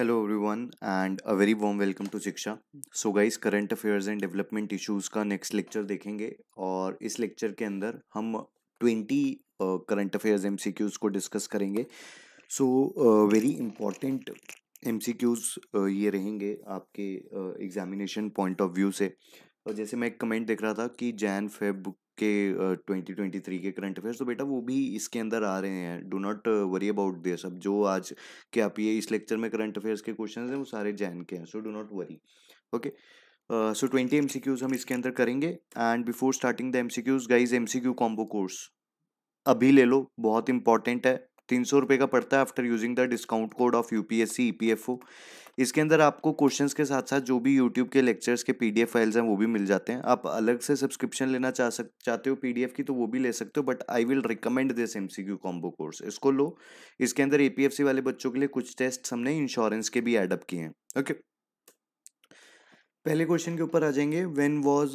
Hello everyone and a very warm welcome to Shiksha so guys current affairs and development issues का next lecture देखेंगे और इस lecture के अंदर हम ट्वेंटी करंट अफेयर्स एम को डिस्कस करेंगे सो वेरी इम्पॉर्टेंट एम ये रहेंगे आपके एग्जामिनेशन पॉइंट ऑफ व्यू से और जैसे मैं एक कमेंट देख रहा था कि जैन फेब के ट्वेंटी ट्वेंटी थ्री के करंट अफेयर्स तो बेटा वो भी इसके अंदर आ रहे हैं do not worry about this अब जो आज के आप ये इस लेक्चर में करंट अफेयर्स के क्वेश्चन हैं वो सारे जैन के हैं so do not worry okay so twenty M C Qs हम इसके अंदर करेंगे and before starting the M C Qs guys M C Q combo course अभी ले लो बहुत इंपॉर्टेंट है तीन सौ रुपये का पड़ता है after using the discount code of U P S C E P F O इसके अंदर आपको क्वेश्चन के साथ साथ जो भी यूट्यूब के लेक्चर्स के पी डी एफ फाइल्स हैं वो भी मिल जाते हैं आप अलग से सब्सक्रिप्शन लेना चाह सक चाहते हो पी डी एफ की तो वो भी ले सकते हो but I will recommend this M C Q combo course इसको लो इसके अंदर ए पी एफ सी वाले बच्चों के लिए कुछ टेस्ट हमने इंश्योरेंस के भी एडअप किए हैं ओके पहले क्वेश्चन के ऊपर आ जाएंगे when was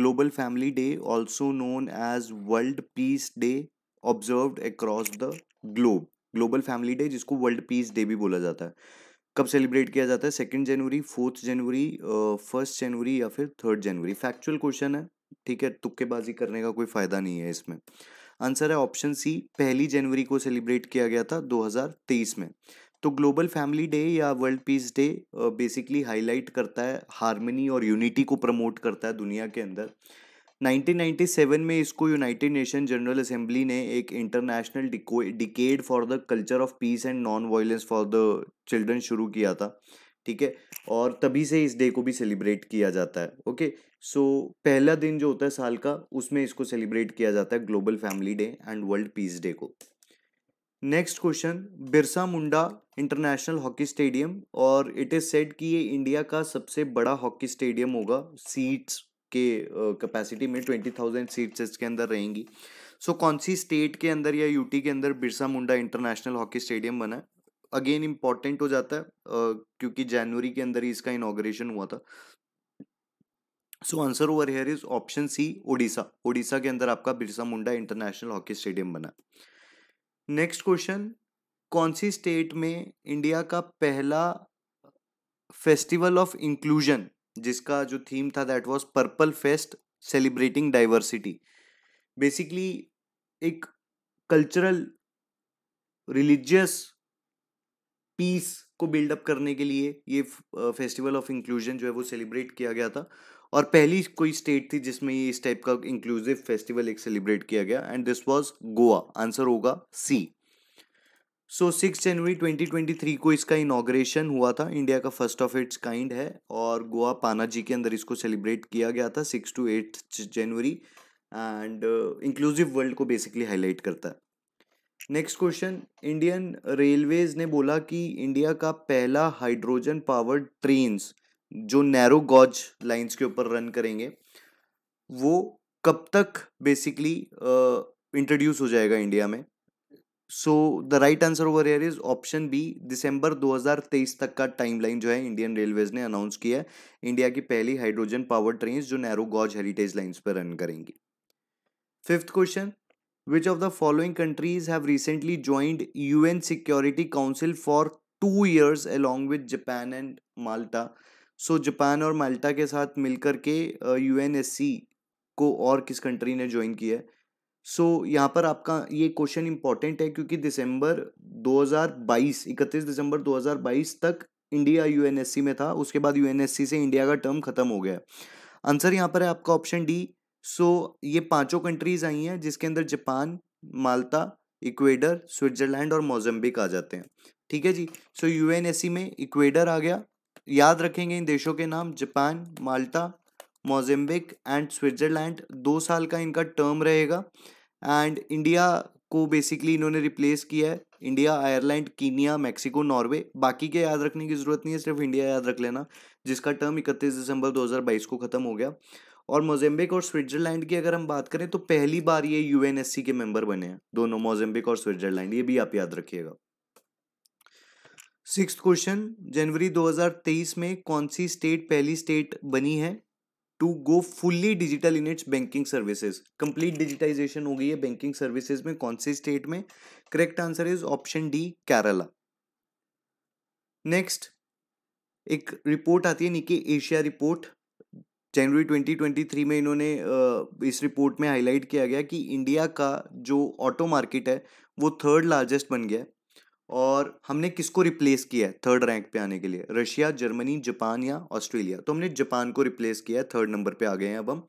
global family day also known as world peace day observe across the globe global family day जिसको वर्ल्ड पीस डे भी बोला जाता है कब सेलिब्रेट किया जाता है सेकेंड जनवरी फोर्थ जनवरी फर्स्ट जनवरी या फिर थर्ड जनवरी फैक्चुअल क्वेश्चन है ठीक है तुक्केबाजी करने का कोई फायदा नहीं है इसमें आंसर है ऑप्शन सी पहली जनवरी को सेलिब्रेट किया गया था 2023 में तो ग्लोबल फैमिली डे या world peace day basically highlight करता है हारमोनी और यूनिटी को प्रमोट करता है दुनिया के अंदर 1997 में इसको यूनाइटेड नेशन जनरल असेंबली ने एक international decade for the culture of peace and non violence for the children शुरू किया था ठीक है और तभी से इस डे को भी सेलिब्रेट किया जाता है ओके सो so, पहला दिन जो होता है साल का उसमें इसको सेलिब्रेट किया जाता है global family day and world peace day को next question Birsa Munda international hockey stadium और इट इज़ सेड कि ये इंडिया का सबसे बड़ा हॉकी स्टेडियम होगा सीट्स के कैपेसिटी में ट्वेंटी थाउजेंड सीट्स इसके अंदर रहेंगी सो so, कौन सी स्टेट के अंदर या यूटी के अंदर Birsa Munda international hockey stadium बना है अगेन इम्पॉर्टेंट हो जाता है uh, क्योंकि जनवरी के अंदर ही इसका इनाग्रेशन हुआ था so answer over here is option C Odisha Odisha के अंदर आपका Birsa Munda international hockey stadium बना नेक्स्ट क्वेश्चन कौन सी स्टेट में इंडिया का पहला फेस्टिवल ऑफ इंक्लूजन जिसका जो थीम था that was purple fest celebrating diversity basically एक कल्चरल रिलीजियस पीस को बिल्डअप करने के लिए ये फेस्टिवल ऑफ इंक्लूजन जो है वो सेलिब्रेट किया गया था और पहली कोई स्टेट थी जिसमें ये इस टाइप का इंक्लूसिव फेस्टिवल एक सेलिब्रेट किया गया and this was Goa answer होगा सी सो सिक्स जनवरी 2023 को इसका इनाग्रेशन हुआ था इंडिया का फर्स्ट ऑफ इट्स काइंड है और गोवा पाना जी के अंदर इसको सेलिब्रेट किया गया था सिक्स टू एट जनवरी एंड इंक्लूसिव वर्ल्ड को बेसिकली हाईलाइट करता है नेक्स्ट क्वेश्चन इंडियन रेलवेज ने बोला कि इंडिया का पहला हाइड्रोजन पावर्ड ट्रेन्स जो नैरो गॉज लाइंस के ऊपर रन करेंगे वो कब तक बेसिकली इंट्रोड्यूस uh, हो जाएगा इंडिया में so the right answer over here is option B दिसंबर 2023 तक का टाइमलाइन जो है इंडियन रेलवेज ने अनाउंस किया है इंडिया की पहली हाइड्रोजन पावर ट्रेन जो नेहरू गॉज हेरिटेज लाइन्स पर रन करेंगी fifth question which of the following countries have recently joined UN security council for two years along with Japan and Malta so Japan और Malta के साथ मिलकर के you uh, को और किस कंट्री ने ज्वाइन किया है सो so, यहाँ पर आपका ये क्वेश्चन इंपॉर्टेंट है क्योंकि दिसंबर 2022 31 दिसंबर 2022 तक इंडिया यूएनएससी में था उसके बाद यूएनएससी से इंडिया का टर्म खत्म हो गया आंसर यहाँ पर है आपका ऑप्शन डी सो ये पांचों कंट्रीज आई हैं जिसके अंदर जापान माल्टा इक्वेडर स्विट्जरलैंड और मोजम्बिक आ जाते हैं ठीक है जी सो so, यूएनएससी में इक्वेडर आ गया याद रखेंगे इन देशों के नाम Japan Malta Mozambique and Switzerland दो साल का इनका टर्म रहेगा एंड इंडिया को बेसिकली इन्होंने रिप्लेस किया है India Ireland Kenya Mexico Norway बाकी के याद रखने की ज़रूरत नहीं है सिर्फ इंडिया याद रख लेना जिसका टर्म इकतीस दिसंबर 2022 को ख़त्म हो गया और मोजेम्बिक और स्विट्जरलैंड की अगर हम बात करें तो पहली बार ये यूएनएससी के मेंबर बने हैं दोनों मोजेम्बिक और स्विट्जरलैंड ये भी आप याद रखिएगा सिक्स क्वेश्चन जनवरी 2023 में कौन सी स्टेट पहली स्टेट बनी है to go fully digital in its banking services complete digitization हो गई है बैंकिंग सर्विसेज में कौन से स्टेट में correct answer is option D Kerala next एक रिपोर्ट आती है निके एशिया रिपोर्ट जनवरी 2023 में इन्होंने इस रिपोर्ट में हाईलाइट किया गया कि इंडिया का जो ऑटो मार्केट है वो थर्ड लार्जेस्ट बन गया है और हमने किसको रिप्लेस किया है थर्ड रैंक पे आने के लिए रशिया जर्मनी जापान या ऑस्ट्रेलिया तो हमने जापान को रिप्लेस किया है थर्ड नंबर पे आ गए हैं अब हम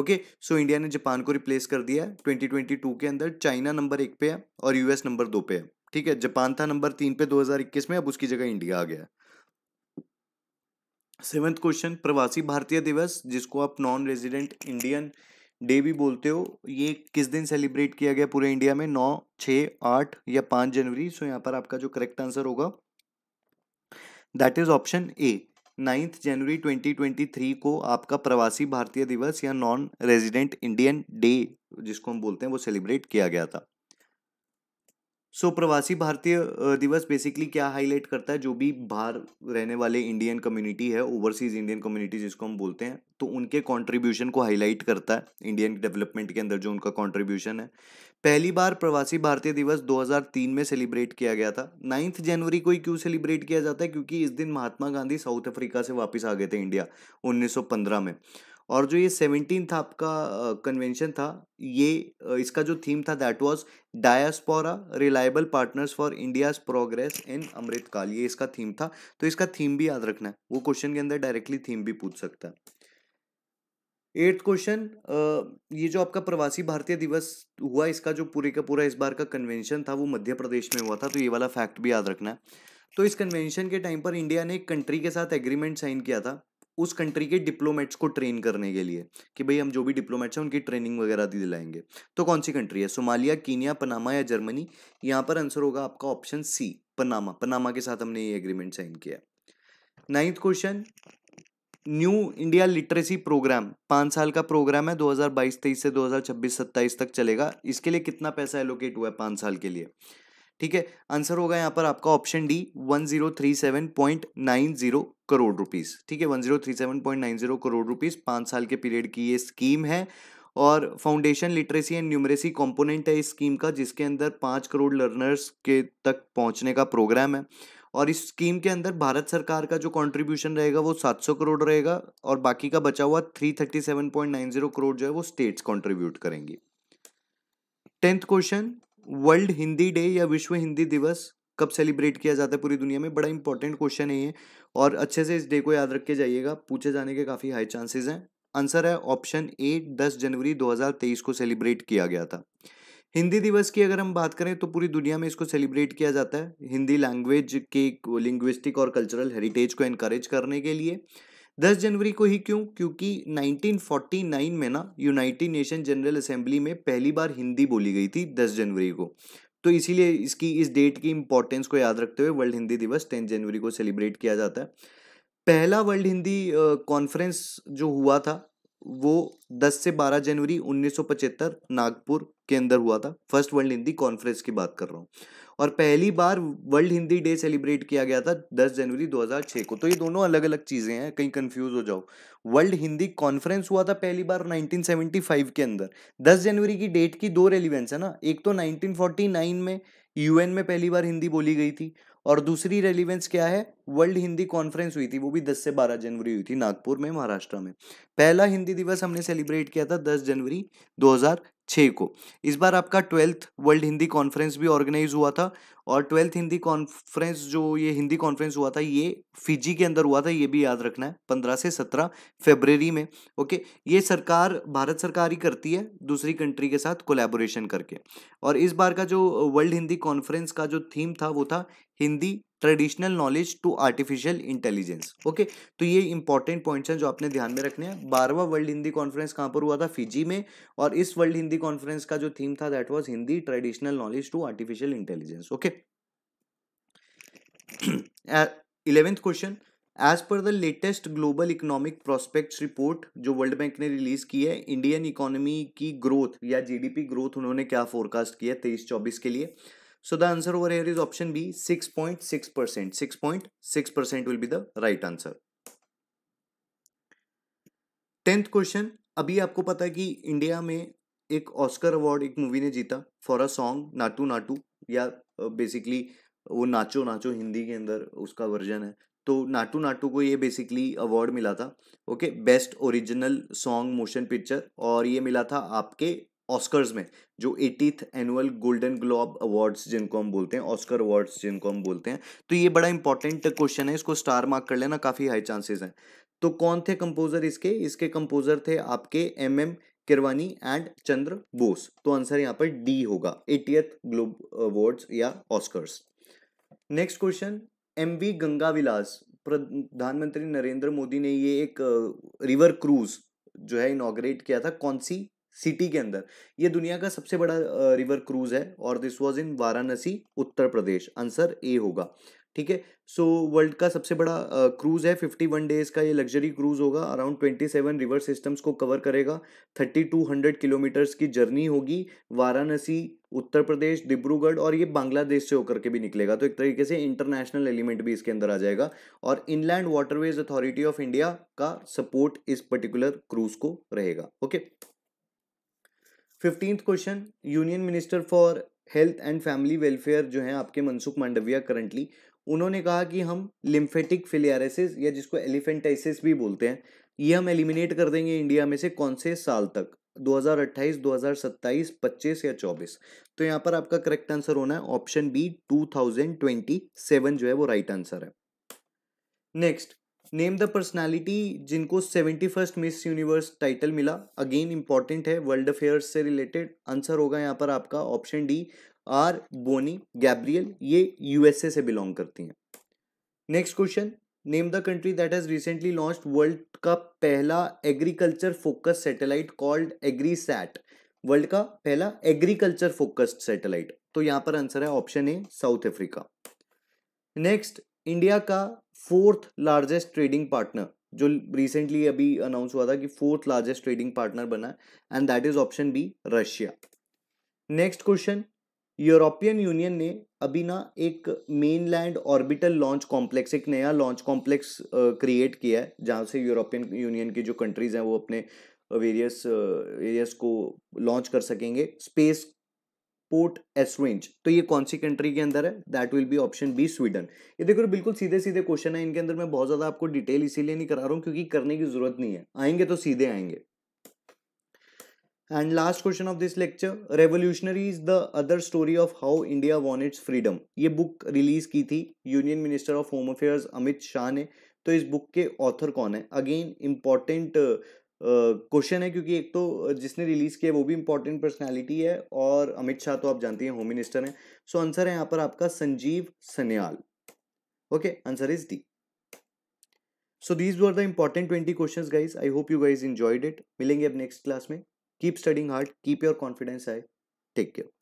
ओके सो इंडिया ने जापान को रिप्लेस कर दिया है ट्वेंटी ट्वेंटी टू के अंदर चाइना नंबर एक पे है और यूएस नंबर दो पे है ठीक है जापान था नंबर तीन पे 2021 में अब उसकी जगह इंडिया आ गया सेवेंथ क्वेश्चन प्रवासी भारतीय दिवस जिसको आप नॉन रेजिडेंट इंडियन डे भी बोलते हो ये किस दिन सेलिब्रेट किया गया पूरे इंडिया में नौ छः आठ या पाँच जनवरी सो यहाँ पर आपका जो करेक्ट आंसर होगा that is option A ninth जनवरी 2023 को आपका प्रवासी भारतीय दिवस या नॉन रेजिडेंट इंडियन डे जिसको हम बोलते हैं वो सेलिब्रेट किया गया था सो so, प्रवासी भारतीय दिवस बेसिकली क्या हाईलाइट करता है जो भी बाहर रहने वाले इंडियन कम्युनिटी है ओवरसीज इंडियन कम्युनिटी जिसको हम बोलते हैं तो उनके कंट्रीब्यूशन को हाईलाइट करता है इंडियन डेवलपमेंट के अंदर जो उनका कंट्रीब्यूशन है पहली बार प्रवासी भारतीय दिवस 2003 में सेलिब्रेट किया गया था नाइन्थ जनवरी को ही क्यों सेलिब्रेट किया जाता है क्योंकि इस दिन महात्मा गांधी साउथ अफ्रीका से वापस आ गए थे इंडिया उन्नीस में और जो ये सेवनटीन था आपका कन्वेंशन uh, था ये uh, इसका जो थीम था that was diaspora reliable partners for India's progress in Amritkaal ये इसका थीम था तो इसका थीम भी याद रखना है वो क्वेश्चन के अंदर डायरेक्टली थीम भी पूछ सकता है एट्थ क्वेश्चन ये जो आपका प्रवासी भारतीय दिवस हुआ इसका जो पूरे का पूरा इस बार का कन्वेंशन था वो मध्य प्रदेश में हुआ था तो ये वाला फैक्ट भी याद रखना है तो इस कन्वेंशन के टाइम पर इंडिया ने एक कंट्री के साथ एग्रीमेंट साइन किया था उस कंट्री के डिप्लोमेट्स को ट्रेन करने के लिए कि भाई हम जो भी डिप्लोमेट्स हैं उनकी ट्रेनिंग वगैरह दिलाएंगे तो कौन सी कंट्री है सोमालिया कीनिया पनामा या जर्मनी यहाँ पर आंसर होगा आपका ऑप्शन सी पनामा पनामा के साथ हमने ये एग्रीमेंट साइन किया ninth question new India literacy program पाँच साल का प्रोग्राम है 2022-23 से 2026-27 तक चलेगा इसके लिए कितना पैसा एलोकेट हुआ है पाँच साल के लिए ठीक है आंसर होगा यहाँ पर आपका option D one zero three seven point nine zero crore rupees ठीक है one zero three seven point nine zero crore rupees पाँच साल के पीरियड की ये स्कीम है और foundation literacy and numeracy component है इस स्कीम का जिसके अंदर पाँच करोड़ लर्नर्स के तक पहुंचने का प्रोग्राम है और इस स्कीम के अंदर भारत सरकार का जो कंट्रीब्यूशन रहेगा वो 700 करोड़ रहेगा और बाकी का बचा हुआ 337.90 करोड़ जो है वो स्टेट्स कंट्रीब्यूट करेंगे tenth question world Hindi day या विश्व हिंदी दिवस कब सेलिब्रेट किया जाता है पूरी दुनिया में बड़ा इंपॉर्टेंट क्वेश्चन है ये और अच्छे से इस डे को याद रख के जाइएगा पूछे जाने के काफ़ी हाई चांसेस हैं आंसर है ऑप्शन ए दस जनवरी 2023 को सेलिब्रेट किया गया था हिंदी दिवस की अगर हम बात करें तो पूरी दुनिया में इसको सेलिब्रेट किया जाता है हिंदी लैंग्वेज के लिंग्विस्टिक और कल्चरल हेरिटेज को इनक्रेज करने के लिए दस जनवरी को ही क्यों क्योंकि 1949 में ना यूनाइटेड नेशन जनरल असेंबली में पहली बार हिंदी बोली गई थी दस जनवरी को तो इसीलिए इसकी इस डेट की इंपॉर्टेंस को याद रखते हुए वर्ल्ड हिंदी दिवस टेन जनवरी को सेलिब्रेट किया जाता है पहला वर्ल्ड हिंदी कॉन्फ्रेंस जो हुआ था वो 10 से 12 जनवरी उन्नीस नागपुर के अंदर हुआ था फर्स्ट वर्ल्ड हिंदी कॉन्फ्रेंस की बात कर रहा हूँ और पहली बार वर्ल्ड हिंदी डे सेलिब्रेट किया गया था 10 जनवरी 2006 को तो ये दोनों अलग अलग चीज़ें हैं कहीं कंफ्यूज हो जाओ वर्ल्ड हिंदी कॉन्फ्रेंस हुआ था पहली बार 1975 के अंदर 10 जनवरी की डेट की दो रेलिवेंस है ना एक तो 1949 में यूएन में पहली बार हिंदी बोली गई थी और दूसरी रेलिवेंस क्या है वर्ल्ड हिंदी कॉन्फ्रेंस हुई थी वो भी 10 से 12 जनवरी हुई थी नागपुर में महाराष्ट्र में पहला हिंदी दिवस हमने सेलिब्रेट किया था 10 जनवरी 2000 छः को इस बार आपका ट्वेल्थ वर्ल्ड हिंदी कॉन्फ्रेंस भी ऑर्गेनाइज हुआ था और ट्वेल्थ हिंदी कॉन्फ्रेंस जो ये हिंदी कॉन्फ्रेंस हुआ था ये फिजी के अंदर हुआ था ये भी याद रखना है पंद्रह से सत्रह फेबररी में ओके ये सरकार भारत सरकार ही करती है दूसरी कंट्री के साथ कोलेबोरेशन करके और इस बार का जो वर्ल्ड हिंदी कॉन्फ्रेंस का जो थीम था वो था Hindi traditional knowledge to artificial intelligence okay तो ये इंपॉर्टेंट पॉइंट्स हैं जो आपने ध्यान में रखने हैं बारहवा वर्ल्ड हिंदी कॉन्फ्रेंस कहाँ पर हुआ था फिजी में और इस वर्ल्ड हिंदी कॉन्फ्रेंस का जो थीम था that was Hindi traditional knowledge to artificial intelligence okay eleventh question as per the latest global economic prospects report जो वर्ल्ड बैंक ने रिलीज की है इंडियन इकोनॉमी की ग्रोथ या जीडीपी ग्रोथ उन्होंने क्या फोरकास्ट किया तेईस चौबीस के लिए so the answer over here is option B six point six percent six point six percent will be the right answer tenth question अभी आपको पता है कि इंडिया में एक ऑस्कर अवार्ड एक मूवी ने जीता for a song Naatu Naatu या बेसिकली uh, वो नाचो नाचो हिंदी के अंदर उसका वर्जन है तो नाटू नाटू को ये बेसिकली अवार्ड मिला था okay best original song motion picture और ये मिला था आपके ऑस्कर्स में जो eightieth annual golden globe awards जिनको हम बोलते हैं ऑस्कर अवार्ड्स जिनको हम बोलते हैं तो ये बड़ा इंपॉर्टेंट क्वेश्चन है इसको स्टार मार्क कर लेना काफ़ी हाई चांसेस हैं तो कौन थे कंपोजर इसके इसके कंपोजर थे आपके M M Keeravani and Chandra Bose तो आंसर यहाँ पर डी होगा एटीएथ ग्लोब अवार्ड्स या Oscars next question M V Ganga Vilas प्रधानमंत्री नरेंद्र मोदी ने ये एक रिवर क्रूज जो है इनोग्रेट किया था कौन सी सिटी के अंदर ये दुनिया का सबसे बड़ा रिवर क्रूज है और this was in Varanasi Uttar Pradesh answer A होगा ठीक है सो वर्ल्ड का सबसे बड़ा क्रूज है फिफ्टी वन डेज का ये लग्जरी क्रूज होगा around twenty seven river systems को कवर करेगा थर्टी टू हंड्रेड किलोमीटर्स की जर्नी होगी वाराणसी उत्तर प्रदेश डिब्रूगढ़ और ये बांग्लादेश से होकर के भी निकलेगा तो एक तरीके से इंटरनेशनल एलिमेंट भी इसके अंदर आ जाएगा और inland waterways authority of India का सपोर्ट इस पर्टिकुलर क्रूज को रहेगा okay okay? Fifteenth question union minister for health and family welfare जो है आपके मनसुख मांडविया करंटली उन्होंने कहा कि हम लिम्फेटिक फिलियारेसिस या जिसको एलिफेंटाइसिस भी बोलते हैं ये हम एलिमिनेट कर देंगे इंडिया में से कौन से साल तक 2028, 2027, 25 या 24 तो यहाँ पर आपका करेक्ट आंसर होना है ऑप्शन बी 2027 जो है वो राइट right आंसर है नेक्स्ट नेम द पर्सनालिटी जिनको seventy first miss universe title मिला अगेन इंपॉर्टेंट है वर्ल्ड अफेयर्स से रिलेटेड आंसर होगा यहाँ पर आपका option D R Bonney Gabriel ये यूएसए से बिलोंग करती हैं next question name the country that has recently launch world का पहला agriculture focus satellite called agri sat world का पहला एग्रीकल्चर फोकस्ड सैटेलाइट तो यहाँ पर आंसर है option A South Africa next India का फोर्थ लार्जेस्ट ट्रेडिंग पार्टनर जो रिसेंटली अभी अनाउंस हुआ था कि फोर्थ लार्जेस्ट ट्रेडिंग पार्टनर बना है and that is option B Russia next question European union ने अभी ना एक mainland orbital launch complex एक नया लॉन्च कॉम्प्लेक्स क्रिएट किया है जहाँ से यूरोपियन यूनियन की जो कंट्रीज़ हैं वो अपने वेरियस एरियाज को लॉन्च कर सकेंगे स्पेस पोर्ट एसरेंज तो ये कौन सी कंट्री के अंदर है that will be option B Sweden ये देखो बिल्कुल सीधे सीधे क्वेश्चन है इनके अंदर मैं बहुत ज़्यादा आपको डिटेल इसीलिए नहीं करा रहा हूँ क्योंकि करने की जरूरत नहीं है आएंगे तो सीधे आएंगे and last question of this lecture revolutionary is the other story of how India won its freedom ये बुक रिलीज की थी union minister of home affairs Amit Shah ने तो इस बुक के ऑथर कौन है अगेन इम्पॉर्टेंट क्वेश्चन uh, है क्योंकि एक तो जिसने रिलीज किया वो भी इंपॉर्टेंट पर्सनैलिटी है और अमित शाह तो आप जानती हैं होम मिनिस्टर हैं सो आंसर है यहाँ पर आपका Sanjeev Sanyal okay answer is D so these were the important twenty question guys I hope you guys enjoyed it मिलेंगे अब नेक्स्ट क्लास में keep studying hard keep your confidence I take care